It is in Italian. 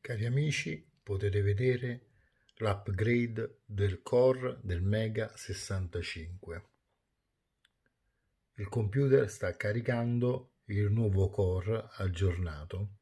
Cari amici, potete vedere l'upgrade del core del Mega 65. Il computer sta caricando il nuovo core aggiornato